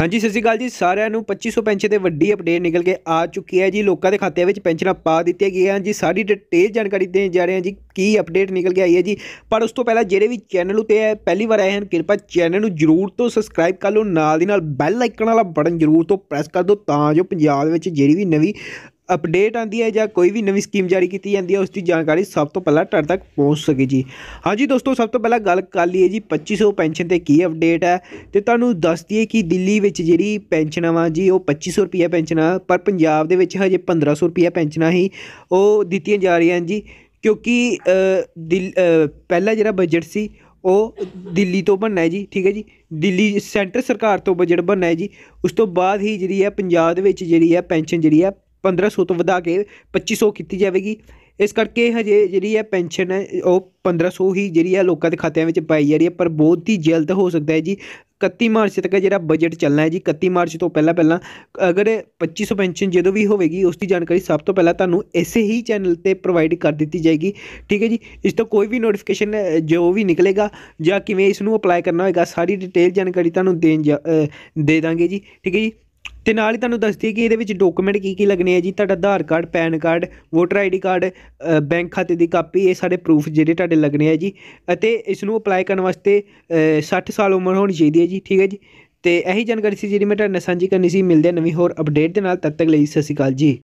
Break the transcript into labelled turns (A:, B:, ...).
A: ਹਾਂਜੀ ਸਤਿ ਸ਼੍ਰੀ ਅਕਾਲ ਜੀ ਸਾਰਿਆਂ ਨੂੰ 2500 ਪੈਨਸ਼ਨ ਦੇ ਵੱਡੀ ਅਪਡੇਟ ਨਿਕਲ ਕੇ ਆ ਚੁੱਕੀ ਹੈ ਜੀ ਲੋਕਾਂ ਦੇ ਖਾਤਿਆਂ ਵਿੱਚ ਪੈਨਸ਼ਨਾਂ ਪਾ ਦਿੱਤੀਆਂ ਗਈਆਂ ਹਨ ਜੀ ਸਾਰੀ ਡਿਟੇਲ ਜਾਣਕਾਰੀ ਦੇਣ ਜਾ ਰਹੇ ਹਾਂ ਜੀ ਕੀ ਅਪਡੇਟ ਨਿਕਲ ਕੇ ਆਈ ਹੈ ਜੀ ਪਰ ਉਸ ਤੋਂ ਪਹਿਲਾਂ ਜਿਹੜੇ ਵੀ ਚੈਨਲ ਉਤੇ ਹੈ ਪਹਿਲੀ ਵਾਰ ਆਏ ਹਨ ਕਿਰਪਾ ਚੈਨਲ ਨੂੰ ਜਰੂਰ ਤੋਂ ਸਬਸਕ੍ਰਾਈਬ ਕਰ ਲਓ ਨਾਲ ਦੀ ਨਾਲ ਬੈਲ ਆਈਕਨ ਵਾਲਾ ਬਟਨ ਜਰੂਰ ਤੋਂ ਪ੍ਰੈਸ ਕਰ ਦਿਓ ਤਾਂ ਜੋ ਪੰਜਾਬ ਦੇ ਵਿੱਚ ਜਿਹੜੀ ਵੀ ਨਵੀਂ ਅਪਡੇਟ ਆਂਦੀ ਹੈ ਜਾਂ ਕੋਈ ਵੀ ਨਵੀਂ ਸਕੀਮ ਜਾਰੀ ਕੀਤੀ ਜਾਂਦੀ ਹੈ ਉਸ ਦੀ ਜਾਣਕਾਰੀ ਸਭ ਤੋਂ ਪਹਿਲਾਂ ਤੁਹਾਡੇ ਤੱਕ ਪਹੁੰਚ ਸਕੇ ਜੀ ਹਾਂਜੀ ਦੋਸਤੋ ਸਭ ਤੋਂ ਪਹਿਲਾਂ ਗੱਲ ਕਰ ਲਈਏ ਜੀ 2500 ਪੈਨਸ਼ਨ ਤੇ ਕੀ ਅਪਡੇਟ ਹੈ ਤੇ ਤੁਹਾਨੂੰ ਦੱਸ ਦਈਏ ਕਿ ਦਿੱਲੀ ਵਿੱਚ ਜਿਹੜੀ ਪੈਨਸ਼ਨ ਆ ਜੀ ਉਹ 2500 ਰੁਪਏ ਪੈਨਸ਼ਨ ਆ ਪਰ ਪੰਜਾਬ ਦੇ ਵਿੱਚ ਹਜੇ 1500 ਰੁਪਏ ਪੈਨਸ਼ਨਾਂ ਹੀ ਉਹ ਦਿੱਤੀਆਂ ਜਾ ਰਹੀਆਂ ਜੀ ਕਿਉਂਕਿ ਪਹਿਲਾ ਜਿਹੜਾ ਬਜਟ ਸੀ ਉਹ ਦਿੱਲੀ ਤੋਂ ਬਣਨਾ ਹੈ ਜੀ ਠੀਕ ਹੈ ਜੀ ਦਿੱਲੀ ਸੈਂਟਰ ਸਰਕਾਰ ਤੋਂ ਬਜਟ ਬਣਨਾ ਹੈ ਜੀ ਉਸ ਤੋਂ ਬਾਅਦ ਹੀ ਜਿਹੜੀ ਹੈ ਪੰਜਾਬ ਦੇ ਵਿੱਚ ਜਿਹੜੀ ਹੈ ਪੈਨਸ਼ਨ ਜਿਹੜੀ ਹੈ 1500 ਤੋਂ ਵਧਾ ਕੇ 2500 ਕੀਤੀ ਜਾਵੇਗੀ ਇਸ ਕਰਕੇ ਹਜੇ ਜਿਹੜੀ ਹੈ ਪੈਨਸ਼ਨ ਹੈ ਉਹ 1500 ਹੀ ਜਿਹੜੀ ਹੈ ਲੋਕਾਂ ਦੇ ਖਾਤਿਆਂ ਵਿੱਚ ਪਾਈ ਜਾ ਰਹੀ ਹੈ ਪਰ ਬਹੁਤ ਹੀ ਜਲਦ ਹੋ ਸਕਦਾ ਹੈ ਜੀ 31 ਮਾਰਚ ਤੱਕ ਜਿਹੜਾ ਬਜਟ ਚੱਲਣਾ ਹੈ ਜੀ 31 ਮਾਰਚ ਤੋਂ ਪਹਿਲਾਂ ਪਹਿਲਾਂ ਅਗਰ 2500 ਪੈਨਸ਼ਨ ਜਦੋਂ ਵੀ ਹੋਵੇਗੀ ਉਸ ਦੀ ਜਾਣਕਾਰੀ ਸਭ ਤੋਂ ਪਹਿਲਾਂ ਤੁਹਾਨੂੰ ਇਸੇ ਹੀ ਚੈਨਲ ਤੇ ਪ੍ਰੋਵਾਈਡ ਕਰ ਦਿੱਤੀ ਜਾਏਗੀ ਠੀਕ ਹੈ ਜੀ ਇਸ ਤੋਂ ਕੋਈ ਵੀ ਨੋਟੀਫਿਕੇਸ਼ਨ ਜੋ ਵੀ ਨਿਕਲੇਗਾ ਜਾਂ ਕਿਵੇਂ ਇਸ ਨੂੰ ਅਪਲਾਈ ਕਰਨਾ ਹੋਏਗਾ ਸਾਰੀ ਡਿਟੇਲ ਜਾਣਕਾਰੀ ਤੁਹਾਨੂੰ ਦੇ ਦੇ ਦਾਂਗੇ ਜੀ ਠੀਕ ਹੈ ਜੀ ਤੇ ਨਾਲ ਹੀ ਤੁਹਾਨੂੰ ਦੱਸਦੀ ਕਿ ਇਹਦੇ ਵਿੱਚ ਡਾਕੂਮੈਂਟ ਕੀ ਕੀ ਲੱਗਣੇ ਆ ਜੀ ਤੁਹਾਡਾ Aadhaar card PAN card voter ID card bank ਖਾਤੇ ਦੀ ਕਾਪੀ ਇਹ ਸਾਰੇ ਪ੍ਰੂਫ ਜਿਹੜੇ ਤੁਹਾਡੇ ਲੱਗਣੇ ਆ ਜੀ ਅਤੇ ਇਸ ਨੂੰ ਅਪਲਾਈ ਕਰਨ ਵਾਸਤੇ 60 ਸਾਲ ਉਮਰ ਹੋਣੀ ਚਾਹੀਦੀ ਹੈ ਜੀ ਠੀਕ ਹੈ ਜੀ ਤੇ ਇਹੀ ਜਾਣਕਾਰੀ ਸੀ ਜਿਹੜੀ ਮੈਂ ਤੁਹਾਡੇ ਨਾਲ ਸਾਂਝੀ ਕਰਨੀ ਸੀ ਮਿਲਦੇ ਨਵੀਂ ਹੋਰ ਅਪਡੇਟ ਦੇ ਨਾਲ ਤਦ ਤੱਕ ਲਈ ਸਤਿ ਸ਼੍ਰੀ ਅਕਾਲ ਜੀ